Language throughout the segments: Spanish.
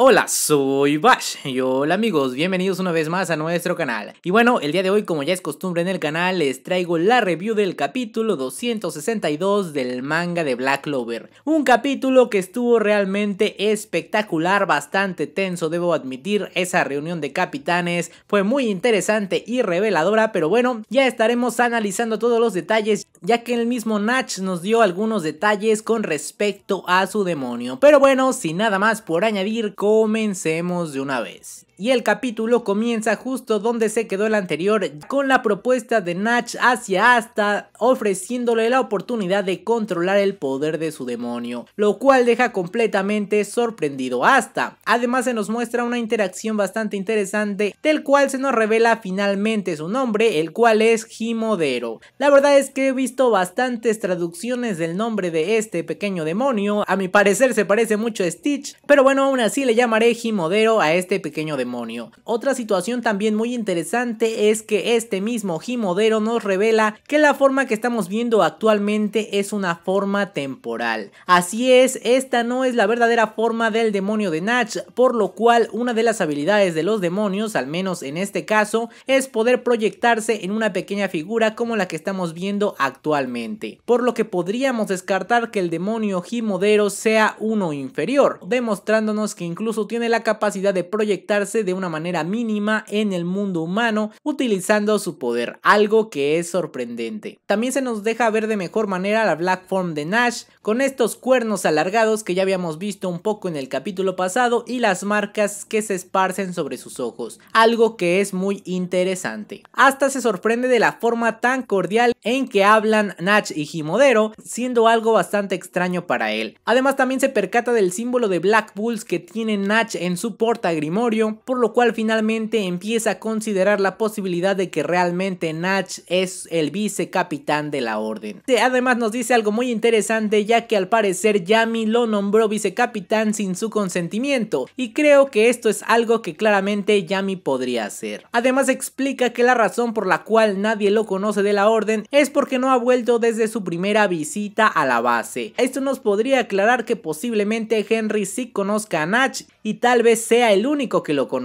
Hola, soy Bash y hola amigos, bienvenidos una vez más a nuestro canal. Y bueno, el día de hoy como ya es costumbre en el canal les traigo la review del capítulo 262 del manga de Black Clover. Un capítulo que estuvo realmente espectacular, bastante tenso debo admitir, esa reunión de capitanes fue muy interesante y reveladora, pero bueno, ya estaremos analizando todos los detalles ya que el mismo Natch nos dio algunos detalles con respecto a su demonio. Pero bueno, sin nada más por añadir, comencemos de una vez y el capítulo comienza justo donde se quedó el anterior con la propuesta de Natch hacia Asta ofreciéndole la oportunidad de controlar el poder de su demonio, lo cual deja completamente sorprendido a Asta. Además se nos muestra una interacción bastante interesante del cual se nos revela finalmente su nombre, el cual es Himodero. La verdad es que he visto bastantes traducciones del nombre de este pequeño demonio, a mi parecer se parece mucho a Stitch, pero bueno aún así le llamaré Himodero a este pequeño demonio. Otra situación también muy interesante es que este mismo Himodero nos revela que la forma que estamos viendo actualmente es una forma temporal. Así es, esta no es la verdadera forma del demonio de Natch, por lo cual una de las habilidades de los demonios, al menos en este caso, es poder proyectarse en una pequeña figura como la que estamos viendo actualmente, por lo que podríamos descartar que el demonio Himodero sea uno inferior, demostrándonos que incluso tiene la capacidad de proyectarse de una manera mínima en el mundo humano utilizando su poder, algo que es sorprendente. También se nos deja ver de mejor manera la Black Form de Nash con estos cuernos alargados que ya habíamos visto un poco en el capítulo pasado y las marcas que se esparcen sobre sus ojos, algo que es muy interesante. Hasta se sorprende de la forma tan cordial en que hablan Nash y Himodero, siendo algo bastante extraño para él. Además también se percata del símbolo de Black Bulls que tiene Nash en su porta grimorio por lo cual finalmente empieza a considerar la posibilidad de que realmente Natch es el vicecapitán de la orden. Además nos dice algo muy interesante ya que al parecer Yami lo nombró vicecapitán sin su consentimiento y creo que esto es algo que claramente Yami podría hacer. Además explica que la razón por la cual nadie lo conoce de la orden es porque no ha vuelto desde su primera visita a la base. Esto nos podría aclarar que posiblemente Henry sí conozca a Natch y tal vez sea el único que lo conoce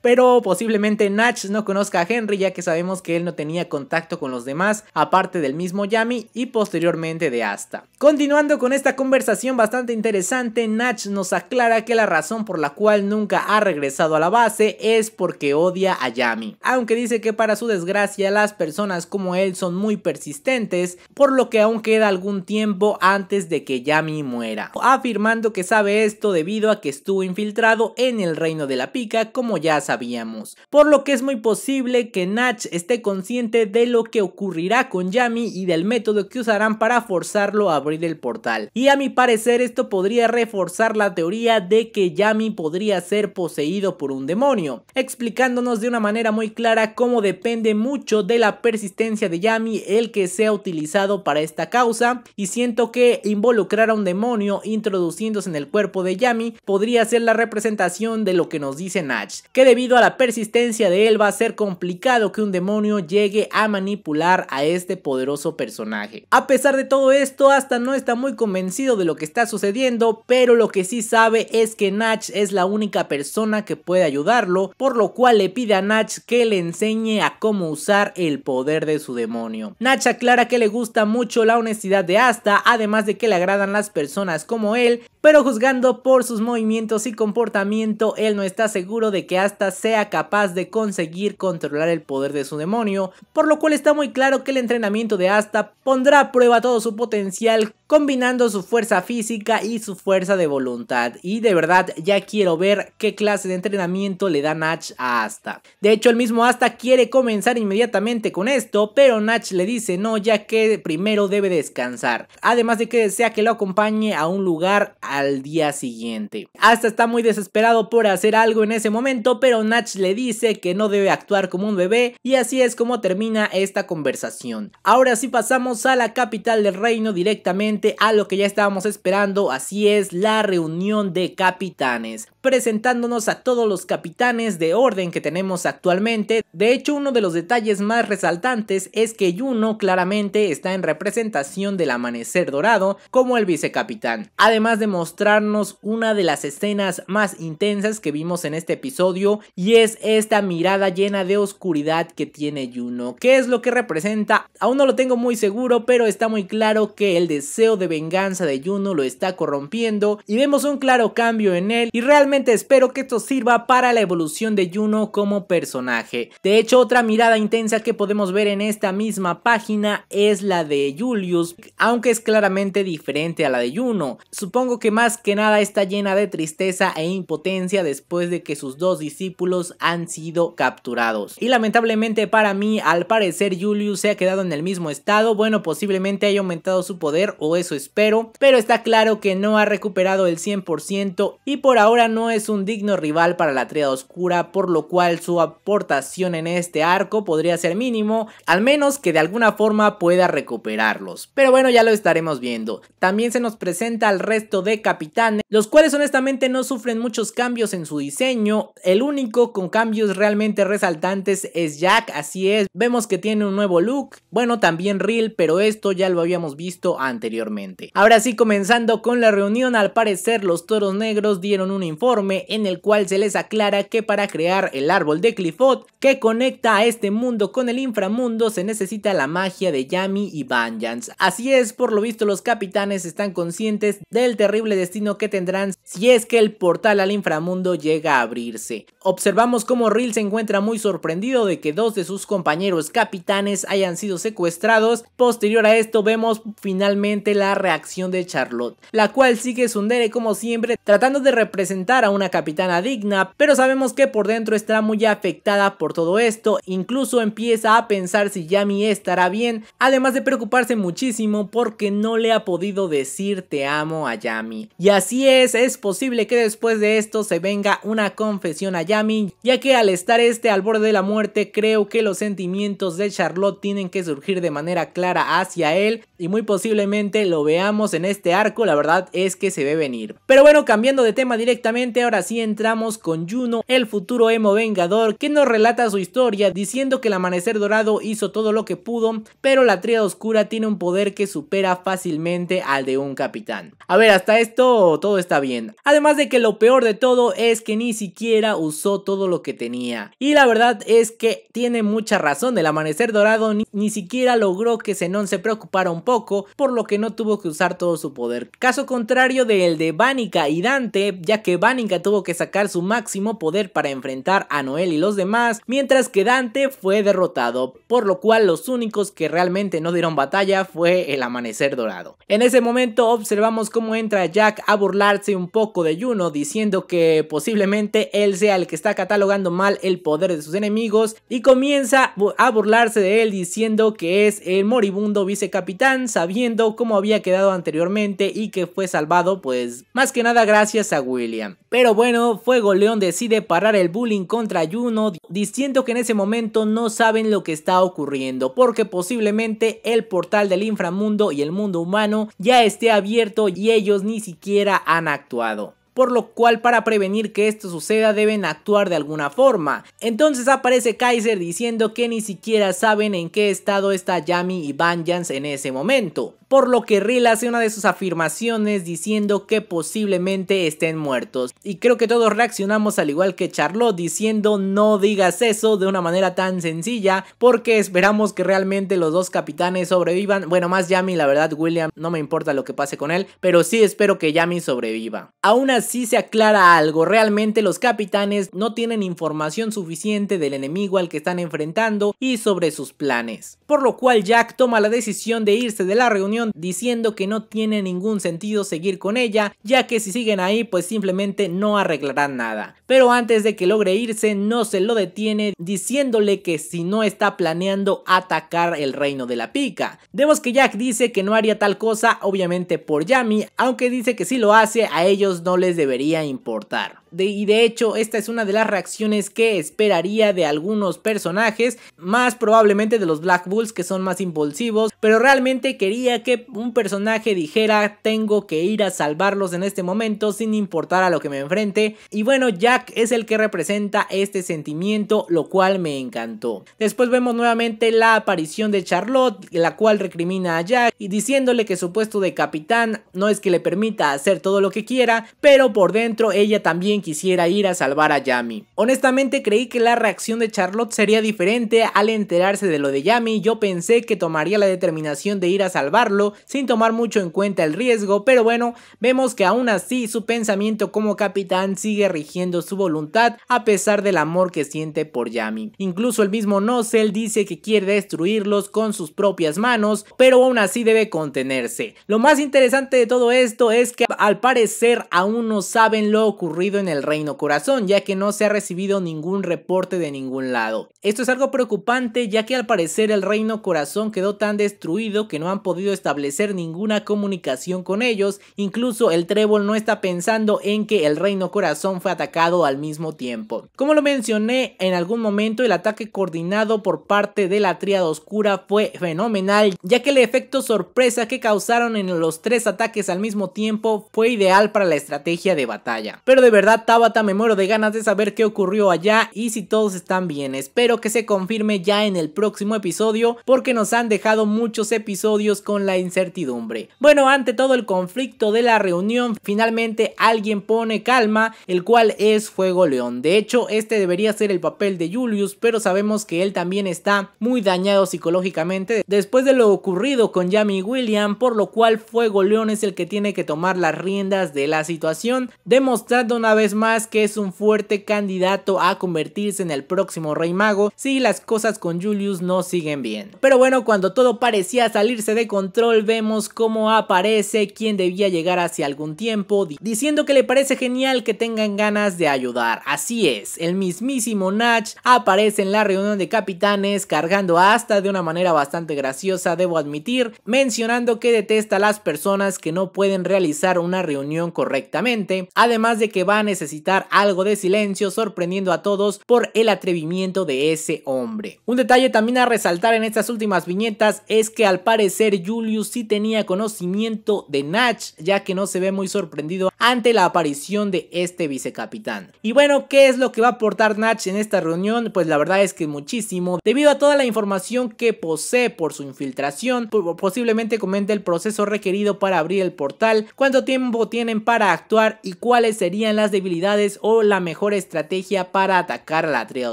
pero posiblemente Natch no conozca a Henry ya que sabemos que él no tenía contacto con los demás, aparte del mismo Yami y posteriormente de Asta. Continuando con esta conversación bastante interesante, Natch nos aclara que la razón por la cual nunca ha regresado a la base es porque odia a Yami, aunque dice que para su desgracia las personas como él son muy persistentes, por lo que aún queda algún tiempo antes de que Yami muera, afirmando que sabe esto debido a que estuvo infiltrado en el reino de la pica como ya sabíamos, por lo que es muy posible que Natch esté consciente de lo que ocurrirá con Yami y del método que usarán para forzarlo a abrir el portal. Y a mi parecer esto podría reforzar la teoría de que Yami podría ser poseído por un demonio, explicándonos de una manera muy clara cómo depende mucho de la persistencia de Yami el que sea utilizado para esta causa y siento que involucrar a un demonio introduciéndose en el cuerpo de Yami podría ser la representación de lo que nos dicen que debido a la persistencia de él va a ser complicado que un demonio llegue a manipular a este poderoso personaje. A pesar de todo esto, hasta no está muy convencido de lo que está sucediendo, pero lo que sí sabe es que Natch es la única persona que puede ayudarlo, por lo cual le pide a Natch que le enseñe a cómo usar el poder de su demonio. Natch aclara que le gusta mucho la honestidad de Asta, además de que le agradan las personas como él pero juzgando por sus movimientos y comportamiento, él no está seguro de que hasta sea capaz de conseguir controlar el poder de su demonio, por lo cual está muy claro que el entrenamiento de Asta pondrá a prueba todo su potencial combinando su fuerza física y su fuerza de voluntad. Y de verdad ya quiero ver qué clase de entrenamiento le da Natch a Asta. De hecho el mismo Asta quiere comenzar inmediatamente con esto, pero Natch le dice no ya que primero debe descansar. Además de que desea que lo acompañe a un lugar al día siguiente. Hasta está muy desesperado por hacer algo en ese momento, pero Natch le dice que no debe actuar como un bebé y así es como termina esta conversación. Ahora sí pasamos a la capital del reino directamente a lo que ya estábamos esperando, así es la reunión de capitanes presentándonos a todos los capitanes de orden que tenemos actualmente. De hecho, uno de los detalles más resaltantes es que Yuno claramente está en representación del amanecer dorado como el vicecapitán, además de mostrarnos una de las escenas más intensas que vimos en este episodio y es esta mirada llena de oscuridad que tiene Yuno. ¿Qué es lo que representa? Aún no lo tengo muy seguro, pero está muy claro que el deseo de venganza de Yuno lo está corrompiendo y vemos un claro cambio en él y realmente espero que esto sirva para la evolución de Juno como personaje. De hecho, otra mirada intensa que podemos ver en esta misma página es la de Julius, aunque es claramente diferente a la de Juno. Supongo que más que nada está llena de tristeza e impotencia después de que sus dos discípulos han sido capturados. Y lamentablemente para mí, al parecer Julius se ha quedado en el mismo estado, bueno posiblemente haya aumentado su poder o eso espero, pero está claro que no ha recuperado el 100% y por ahora no es un digno rival para la Triada Oscura, por lo cual su aportación en este arco podría ser mínimo, al menos que de alguna forma pueda recuperarlos. Pero bueno, ya lo estaremos viendo. También se nos presenta al resto de capitanes, los cuales honestamente no sufren muchos cambios en su diseño, el único con cambios realmente resaltantes es Jack, así es, vemos que tiene un nuevo look, bueno también Real, pero esto ya lo habíamos visto anteriormente. Ahora sí, comenzando con la reunión, al parecer los toros negros dieron un informe en el cual se les aclara que para crear el árbol de Clifford que conecta a este mundo con el inframundo se necesita la magia de Yami y Vengeance. Así es, por lo visto los capitanes están conscientes del terrible destino que tendrán si es que el portal al inframundo llega a abrirse. Observamos cómo Real se encuentra muy sorprendido de que dos de sus compañeros capitanes hayan sido secuestrados. Posterior a esto vemos finalmente la reacción de Charlotte, la cual sigue Sundere como siempre tratando de representar a una capitana digna, pero sabemos que por dentro está muy afectada por todo esto, incluso empieza a pensar si Yami estará bien, además de preocuparse muchísimo porque no le ha podido decir te amo a Yami. Y así es, es posible que después de esto se venga una confesión a Yami, ya que al estar este al borde de la muerte creo que los sentimientos de Charlotte tienen que surgir de manera clara hacia él y muy posiblemente lo veamos en este arco, la verdad es que se ve venir. Pero bueno, cambiando de tema directamente, ahora sí entramos con Juno, el futuro emo vengador, que nos relata su historia diciendo que el amanecer dorado hizo todo lo que pudo, pero la Triada oscura tiene un poder que supera fácilmente al de un capitán. A ver, hasta esto todo está bien. Además de que lo peor de todo es que ni siquiera usó todo lo que tenía. Y la verdad es que tiene mucha razón, el amanecer dorado ni, siquiera logró que Zenon se preocupara un poco, por lo que no tuvo que usar todo su poder. Caso contrario del de Vanica y Dante, ya que Vanica tuvo que sacar su máximo poder para enfrentar a Noel y los demás, mientras que Dante fue derrotado, por lo cual los únicos que realmente no dieron batalla fue el amanecer dorado. En ese momento observamos cómo entra Jack a burlarse un poco de Juno diciendo que posiblemente él sea el que está catalogando mal el poder de sus enemigos y comienza a burlarse de él diciendo que es el moribundo vicecapitán sabiendo cómo había quedado anteriormente y que fue salvado pues más que nada gracias a William. Pero bueno, Fuego León decide parar el bullying contra Juno diciendo que en ese momento no saben lo que está ocurriendo porque posiblemente el portal del inframundo y el mundo humano ya esté abierto y ellos ni siquiera han actuado por lo cual para prevenir que esto suceda deben actuar de alguna forma. Entonces aparece Kaiser diciendo que ni siquiera saben en qué estado está Yami y Vengeance en ese momento, por lo que Reel hace una de sus afirmaciones diciendo que posiblemente estén muertos. Y creo que todos reaccionamos al igual que Charlotte diciendo no digas eso de una manera tan sencilla porque esperamos que realmente los dos capitanes sobrevivan. Bueno, más Yami, la verdad William, no me importa lo que pase con él, pero sí espero que Yami sobreviva. Aún así si se aclara algo, realmente los capitanes no tienen información suficiente del enemigo al que están enfrentando y sobre sus planes. Por lo cual Jack toma la decisión de irse de la reunión diciendo que no tiene ningún sentido seguir con ella, ya que si siguen ahí pues simplemente no arreglarán nada. Pero antes de que logre irse, no se lo detiene diciéndole que si no está planeando atacar el reino de la pica. Vemos que Jack dice que no haría tal cosa, obviamente por Yami, aunque dice que si lo hace a ellos no les debería importar. y de hecho, esta es una de las reacciones que esperaría de algunos personajes, más probablemente de los Black Bulls que son más impulsivos, pero realmente quería que un personaje dijera tengo que ir a salvarlos en este momento sin importar a lo que me enfrente. Y bueno, Jack es el que representa este sentimiento, lo cual me encantó. Después vemos nuevamente la aparición de Charlotte, la cual recrimina a Jack y diciéndole que su puesto de capitán no es que le permita hacer todo lo que quiera, pero por dentro ella también quisiera ir a salvar a Yami. Honestamente creí que la reacción de Charlotte sería diferente al enterarse de lo de Yami, yo pensé que tomaría la determinación de ir a salvarlo sin tomar mucho en cuenta el riesgo, pero bueno, vemos que aún así su pensamiento como capitán sigue rigiendo su voluntad a pesar del amor que siente por Yami. Incluso el mismo Nozel dice que quiere destruirlos con sus propias manos, pero aún así debe contenerse. Lo más interesante de todo esto es que al parecer aún no saben lo ocurrido en el Reino Corazón, ya que no se ha recibido ningún reporte de ningún lado. Esto es algo preocupante, ya que al parecer el Reino Corazón quedó tan destruido que no han podido establecer ninguna comunicación con ellos, incluso el Trébol no está pensando en que el Reino Corazón fue atacado al mismo tiempo. Como lo mencioné en algún momento, el ataque coordinado por parte de la Triada Oscura fue fenomenal, ya que el efecto sorpresa que causaron en los tres ataques al mismo tiempo fue ideal para la estrategia de batalla. Pero de verdad Tabata me muero de ganas de saber qué ocurrió allá y si todos están bien. Espero que se confirme ya en el próximo episodio porque nos han dejado muchos episodios con la incertidumbre. Bueno, ante todo el conflicto de la reunión, finalmente alguien pone calma, el cual es Fuego León. De hecho, este debería ser el papel de Julius, pero sabemos que él también está muy dañado psicológicamente después de lo ocurrido con Yami William, por lo cual Fuego León es el que tiene que tomar las riendas de la situación demostrando una vez más que es un fuerte candidato a convertirse en el próximo rey mago si las cosas con Julius no siguen bien. Pero bueno, cuando todo parecía salirse de control, vemos cómo aparece quien debía llegar hace algún tiempo, diciendo que le parece genial que tengan ganas de ayudar. Así es, el mismísimo Natch aparece en la reunión de capitanes cargando hasta de una manera bastante graciosa, debo admitir, mencionando que detesta a las personas que no pueden realizar una reunión correctamente además de que va a necesitar algo de silencio sorprendiendo a todos por el atrevimiento de ese hombre. Un detalle también a resaltar en estas últimas viñetas es que al parecer Julius sí tenía conocimiento de Natch, ya que no se ve muy sorprendido ante la aparición de este vicecapitán. Y bueno, ¿qué es lo que va a aportar Natch en esta reunión? Pues la verdad es que muchísimo, debido a toda la información que posee por su infiltración, posiblemente comente el proceso requerido para abrir el portal, cuánto tiempo tienen para actuar y cuáles serían las debilidades o la mejor estrategia para atacar a la triada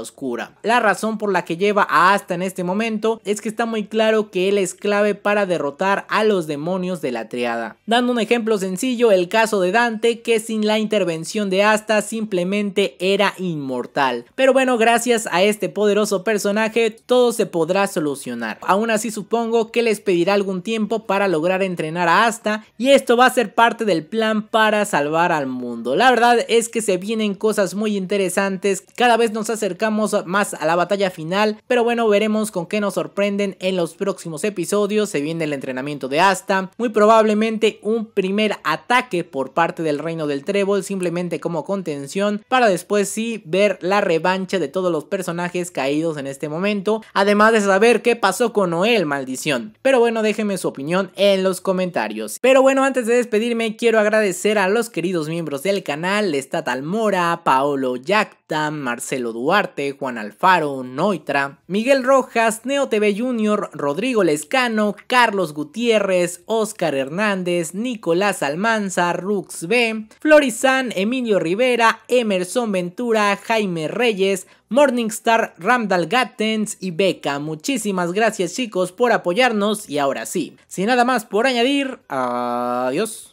oscura. La razón por la que lleva a Asta en este momento es que está muy claro que él es clave para derrotar a los demonios de la triada. Dando un ejemplo sencillo, el caso de Dante que sin la intervención de Asta simplemente era inmortal. Pero bueno, gracias a este poderoso personaje todo se podrá solucionar. Aún así supongo que les pedirá algún tiempo para lograr entrenar a Asta y esto va a ser parte del plan para salvar al mundo. La verdad es que se vienen cosas muy interesantes, cada vez nos acercamos más a la batalla final, pero bueno, veremos con qué nos sorprenden en los próximos episodios, se viene el entrenamiento de Asta, muy probablemente un primer ataque por parte del reino del trébol, simplemente como contención, para después sí ver la revancha de todos los personajes caídos en este momento, además de saber qué pasó con Noel, maldición. Pero bueno, déjenme su opinión en los comentarios. Pero bueno, antes de despedirme, quiero agradecer a los queridos miembros del canal, Estatal Mora Paolo Yacta, Marcelo Duarte, Juan Alfaro, Noitra, Miguel Rojas, Neo TV Junior, Rodrigo Lescano, Carlos Gutiérrez, Oscar Hernández, Nicolás Almanza, Rux B, Florizán, Emilio Rivera, Emerson Ventura, Jaime Reyes, Morningstar, Ramdal Gattens y Beca. Muchísimas gracias chicos por apoyarnos y ahora sí, sin nada más por añadir, adiós.